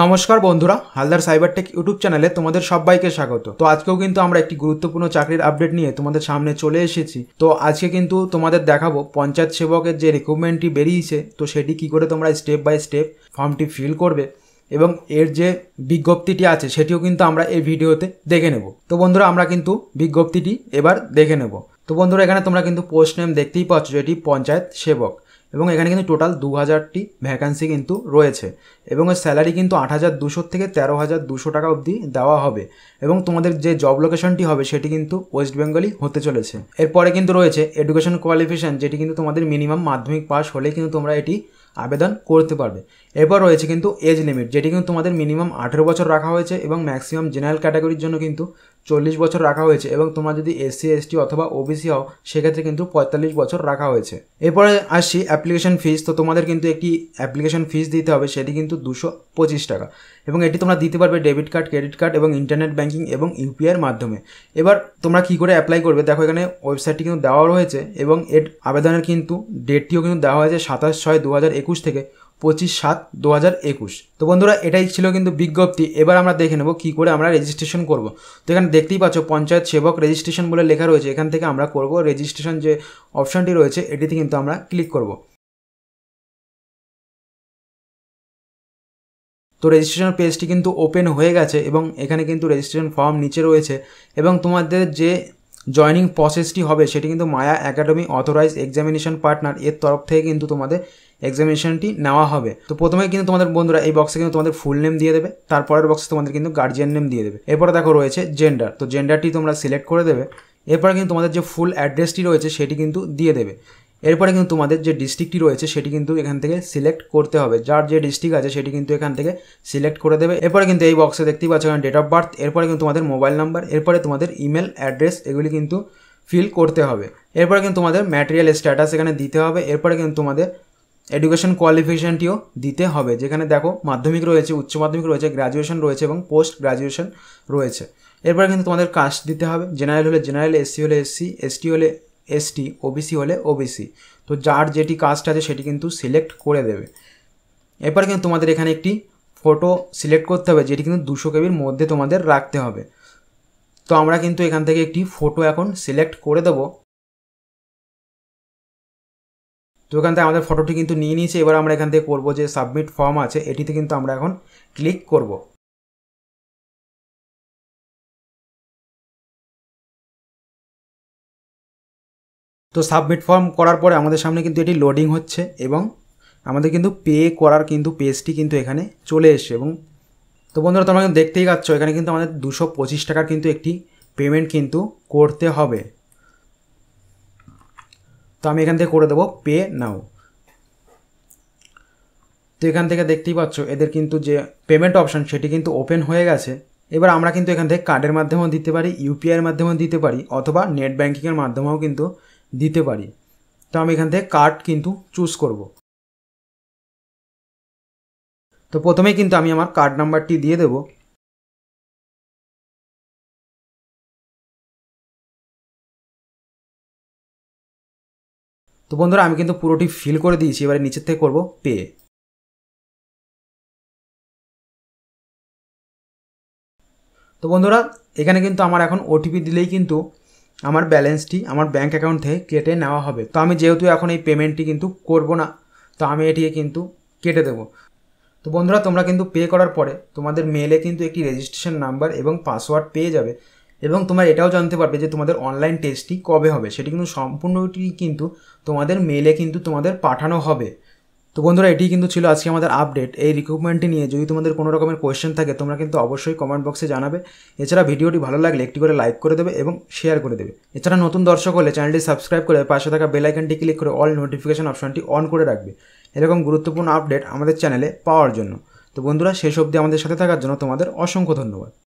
নমস্কার বন্ধুরা Haldar cyber take YouTube চ্যানেলে তোমাদের সবাইকে স্বাগত তো আজকেও কিন্তু আমরা একটি গুরুত্বপূর্ণ চাকরির আপডেট নিয়ে তোমাদের সামনে চলে এসেছি তো আজকে কিন্তু তোমাদের দেখাবো পঞ্চায়েত সেবকের যে রিক্রুটমেন্টটি বেরিয়েছে তো সেটি কি করে তোমরা স্টেপ বাই স্টেপ ফর্মটি ফিল করবে এবং এর যে বিজ্ঞপ্তিটি আছে সেটিও কিন্তু আমরা এই ভিডিওতে দেখে নেব তো বন্ধুরা আমরা কিন্তু বিজ্ঞপ্তিটি এবার দেখে নেব তো বন্ধুরা এখানে তোমরা কিন্তু পোস্ট নেম দেখতেই পাচ্ছ এটি পঞ্চায়েত সেবক এবং এখানে কিন্তু টোটাল দু হাজারটি ভ্যাকান্সি কিন্তু রয়েছে এবং এর স্যালারি কিন্তু আট হাজার দুশোর থেকে তেরো হাজার দুশো টাকা অবধি দেওয়া হবে এবং তোমাদের যে জব লোকেশনটি হবে সেটি কিন্তু ওয়েস্ট বেঙ্গলই হতে চলেছে এরপরে কিন্তু রয়েছে এডুকেশন কোয়ালিফিকেশান যেটি কিন্তু তোমাদের মিনিমাম মাধ্যমিক পাস হলেই কিন্তু তোমরা এটি আবেদন করতে পারবে এরপর রয়েছে কিন্তু এজ লিমিট যেটি কিন্তু তোমাদের মিনিমাম আঠেরো বছর রাখা হয়েছে এবং ম্যাক্সিমাম জেনারেল ক্যাটাগরির জন্য কিন্তু চল্লিশ বছর রাখা হয়েছে এবং তোমরা যদি এসসি এসটি অথবা ওবিসি হও সেক্ষেত্রে কিন্তু পঁয়তাল্লিশ বছর রাখা হয়েছে এরপরে আসছি অ্যাপ্লিকেশন ফিস তো তোমাদের কিন্তু একটি অ্যাপ্লিকেশন ফিস দিতে হবে সেটি কিন্তু দুশো পঁচিশ টাকা এবং এটি তোমরা দিতে পারবে ডেবিট কার্ড ক্রেডিট কার্ড এবং ইন্টারনেট ব্যাঙ্কিং এবং ইউপিআইয়ের মাধ্যমে এবার তোমরা কি করে অ্যাপ্লাই করবে দেখো এখানে ওয়েবসাইটটি কিন্তু দেওয়া রয়েছে এবং এর আবেদনের কিন্তু ডেটটিও কিন্তু দেওয়া হয়েছে সাতাশ ছয় দু হাজার একুশ থেকে পঁচিশ সাত দু হাজার একুশ তো বন্ধুরা এটাই ছিল কিন্তু বিজ্ঞপ্তি এবার আমরা দেখে নেব কী করে আমরা রেজিস্ট্রেশন করব তো এখানে দেখতেই পাচ্ছ পঞ্চায়েত সেবক রেজিস্ট্রেশন বলে লেখা রয়েছে এখান থেকে আমরা করব রেজিস্ট্রেশন যে অপশানটি রয়েছে এটিতে কিন্তু আমরা ক্লিক করব তো রেজিস্ট্রেশন পেজটি কিন্তু ওপেন হয়ে গেছে এবং এখানে কিন্তু রেজিস্ট্রেশন ফর্ম নিচে রয়েছে এবং তোমাদের যে জয়নিং প্রসেসটি হবে সেটি কিন্তু Maya academy authorise examination partner এর তরফ থেকে কিন্তু তোমাদের এক্সামিনেশনটি নেওয়া হবে তো প্রথমে কিন্তু তোমাদের বন্ধুরা এই বক্সে কিন্তু তোমাদের ফুল নেম দিয়ে দেবে তারপরের বক্সে তোমাদের কিন্তু গার্জিয়ান নেম দিয়ে দেবে এরপরে দেখো রয়েছে জেন্ডার তো জেন্ডারটি তোমরা সিলেক্ট করে দেবে এরপরে কিন্তু তোমাদের যে ফুল অ্যাড্রেসটি রয়েছে সেটি কিন্তু দিয়ে দেবে এরপরে কিন্তু তোমাদের যে ডিস্ট্রিক্টটি রয়েছে সেটি কিন্তু এখান থেকে সিলেক্ট করতে হবে যার যে ডিস্ট্রিক্ট আছে সেটি কিন্তু এখান থেকে সিলেক্ট করে দেবে এরপরে কিন্তু এই বক্সে দেখতেই পাচ্ছ এখানে ডেট অফ বার্থ এরপরে কিন্তু তোমাদের মোবাইল নাম্বার এরপরে তোমাদের ইমেল অ্যাড্রেস এগুলি কিন্তু ফিল করতে হবে এরপরে কিন্তু তোমাদের ম্যাটেরিয়াল স্ট্যাটাস এখানে দিতে হবে এরপরে কিন্তু তোমাদের এডুকেশন কোয়ালিফিকেশানটিও দিতে হবে যেখানে দেখো মাধ্যমিক রয়েছে উচ্চ মাধ্যমিক রয়েছে গ্র্যাজুয়েশন রয়েছে এবং পোস্ট গ্র্যাজুয়েশন রয়েছে এরপরে কিন্তু তোমাদের কাস্ট দিতে হবে জেনারেল হলে জেনারেল এসসি হলে এসসি এসটি হলে এসটি ওবিসি হলে ওবিসি তো যার যেটি কাস্ট আছে সেটি কিন্তু সিলেক্ট করে দেবে এরপর কিন্তু তোমাদের এখানে একটি ফটো সিলেক্ট করতে হবে যেটি কিন্তু দুশো কেবির মধ্যে তোমাদের রাখতে হবে তো আমরা কিন্তু এখান থেকে একটি ফটো এখন সিলেক্ট করে দেবো তো এখান থেকে আমাদের ফটোটি কিন্তু নিয়ে নিয়েছে এবার আমরা এখান থেকে করবো যে সাবমিট ফর্ম আছে এটিতে কিন্তু আমরা এখন ক্লিক করব তো সাবমিট ফর্ম করার পরে আমাদের সামনে কিন্তু এটি লোডিং হচ্ছে এবং আমাদের কিন্তু পে করার কিন্তু পেজটি কিন্তু এখানে চলে এসছে এবং তো বন্ধুরা তোমরা কিন্তু দেখতেই পাচ্ছ এখানে কিন্তু আমাদের দুশো পঁচিশ টাকার কিন্তু একটি পেমেন্ট কিন্তু করতে হবে তো আমি এখান থেকে করে দেবো পে নাও তো এখান থেকে দেখতেই পাচ্ছ এদের কিন্তু যে পেমেন্ট অপশান সেটি কিন্তু ওপেন হয়ে গেছে এবার আমরা কিন্তু এখান থেকে কার্ডের মাধ্যমেও দিতে পারি ইউপিআইয়ের মাধ্যমেও দিতে পারি অথবা নেট ব্যাঙ্কিংয়ের মাধ্যমেও কিন্তু দিতে পারি তো আমি এখান থেকে কার্ড কিন্তু চুজ করব তো প্রথমে কিন্তু আমি আমার কার্ড নাম্বারটি দিয়ে দেবো তো বন্ধুরা আমি কিন্তু পুরোটি ফিল করে দিয়েছি এবারে নিচের থেকে করব পে তো বন্ধুরা এখানে কিন্তু আমার এখন ওটিপি দিলেই কিন্তু আমার ব্যালেন্সটি আমার ব্যাঙ্ক অ্যাকাউন্ট থেকে কেটে নেওয়া হবে তো আমি যেহেতু এখন এই পেমেন্টটি কিন্তু করব না তো আমি এটিকে কিন্তু কেটে দেবো তো বন্ধুরা তোমরা কিন্তু পে করার পরে তোমাদের মেলে কিন্তু একটি রেজিস্ট্রেশন নাম্বার এবং পাসওয়ার্ড পেয়ে যাবে এবং তোমরা এটাও জানতে পারবে যে তোমাদের অনলাইন টেস্টটি কবে হবে সেটি কিন্তু সম্পূর্ণটি কিন্তু তোমাদের মেলে কিন্তু তোমাদের পাঠানো হবে তো বন্ধুরা এটি কিন্তু ছিল আজকে আমাদের আপডেট এই রিক্রুটমেন্টটি নিয়ে যদি তোমাদের কোনো রকমের কোয়েশ্চেন থাকে তোমরা কিন্তু অবশ্যই কমেন্ট বক্সে জানাবে এছাড়া ভিডিওটি ভালো লাগলে একটি করে লাইক করে দেবে এবং শেয়ার করে দেবে এছাড়া নতুন দর্শক হলে চ্যানেলটি সাবস্ক্রাইব করে পাশে থাকা বেলাইকনটি ক্লিক করে অল নোটিফিকেশন অপশনটি অন করে রাখবে এরকম গুরুত্বপূর্ণ আপডেট আমাদের চ্যানেলে পাওয়ার জন্য তো বন্ধুরা শেষ অবধি আমাদের সাথে থাকার জন্য তোমাদের অসংখ্য ধন্যবাদ